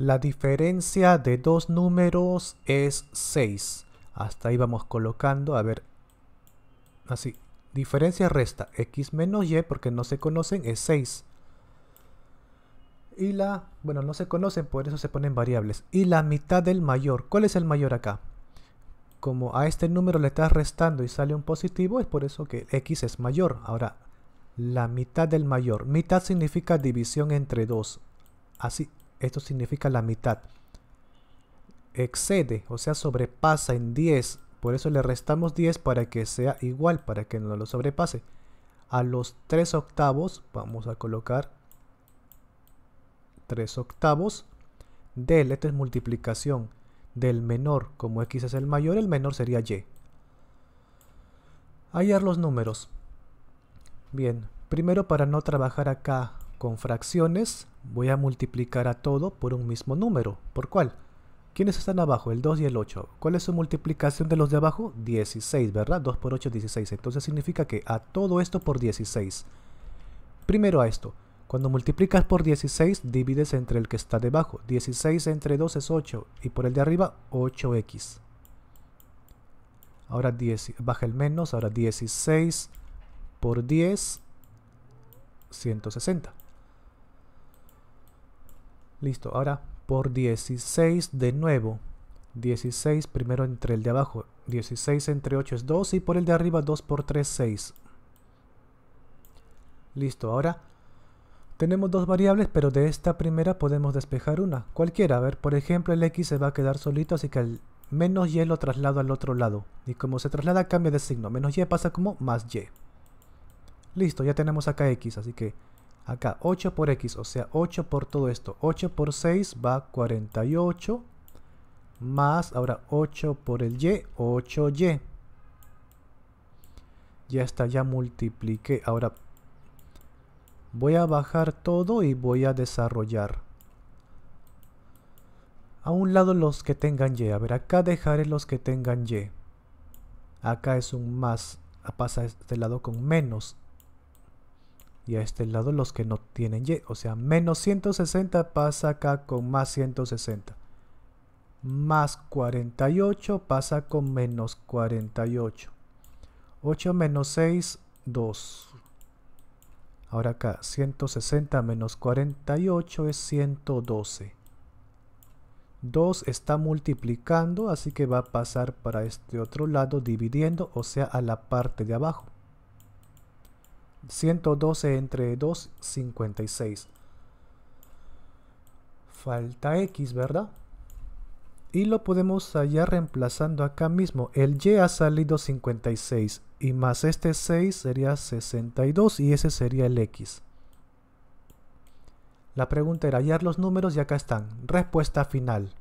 La diferencia de dos números es 6. Hasta ahí vamos colocando, a ver, así. Diferencia resta, x menos y, porque no se conocen, es 6. Y la, bueno, no se conocen, por eso se ponen variables. Y la mitad del mayor, ¿cuál es el mayor acá? Como a este número le estás restando y sale un positivo, es por eso que x es mayor. Ahora, la mitad del mayor. Mitad significa división entre 2. Así, esto significa la mitad. Excede, o sea, sobrepasa en 10. Por eso le restamos 10 para que sea igual, para que no lo sobrepase. A los 3 octavos, vamos a colocar 3 octavos del, es multiplicación, del menor, como x es el mayor, el menor sería y. Hallar los números. Bien, primero para no trabajar acá con fracciones voy a multiplicar a todo por un mismo número. ¿Por cuál? ¿Quiénes están abajo? El 2 y el 8. ¿Cuál es su multiplicación de los de abajo? 16, ¿verdad? 2 por 8 es 16. Entonces significa que a todo esto por 16. Primero a esto. Cuando multiplicas por 16, divides entre el que está debajo. 16 entre 2 es 8. Y por el de arriba, 8x. Ahora 10, baja el menos. Ahora 16 por 10, 160. Listo, ahora por 16 de nuevo. 16 primero entre el de abajo. 16 entre 8 es 2 y por el de arriba 2 por 3, 6. Listo, ahora tenemos dos variables, pero de esta primera podemos despejar una. Cualquiera, a ver, por ejemplo el x se va a quedar solito, así que el menos y lo traslado al otro lado. Y como se traslada, cambia de signo. Menos y pasa como más y. Listo, ya tenemos acá x, así que Acá 8 por x, o sea 8 por todo esto. 8 por 6 va 48. Más ahora 8 por el y, 8y. Ya está, ya multipliqué. Ahora voy a bajar todo y voy a desarrollar a un lado los que tengan y. A ver, acá dejaré los que tengan y. Acá es un más. Pasa este lado con menos y a este lado los que no tienen y. O sea, menos 160 pasa acá con más 160. Más 48 pasa con menos 48. 8 menos 6, 2. Ahora acá, 160 menos 48 es 112. 2 está multiplicando, así que va a pasar para este otro lado dividiendo, o sea, a la parte de abajo. 112 entre 2, 56. Falta X, ¿verdad? Y lo podemos hallar reemplazando acá mismo. El Y ha salido 56. Y más este 6 sería 62 y ese sería el X. La pregunta era hallar los números y acá están. Respuesta final.